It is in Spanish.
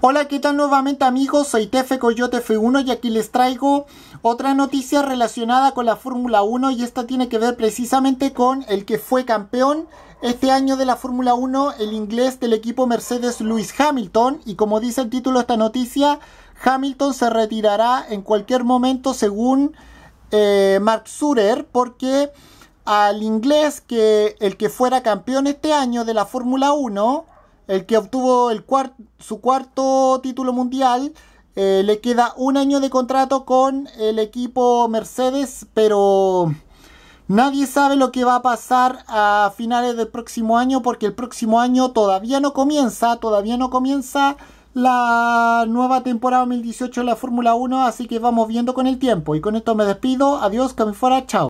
Hola, ¿qué tal nuevamente amigos? Soy Tefe Coyote F1 y aquí les traigo otra noticia relacionada con la Fórmula 1 y esta tiene que ver precisamente con el que fue campeón este año de la Fórmula 1, el inglés del equipo Mercedes Lewis Hamilton y como dice el título de esta noticia, Hamilton se retirará en cualquier momento según eh, Mark Surer porque al inglés que el que fuera campeón este año de la Fórmula 1 el que obtuvo su cuarto título mundial. Eh, le queda un año de contrato con el equipo Mercedes, pero nadie sabe lo que va a pasar a finales del próximo año porque el próximo año todavía no comienza, todavía no comienza la nueva temporada 2018 de la Fórmula 1, así que vamos viendo con el tiempo. Y con esto me despido, adiós, que me fuera, chao.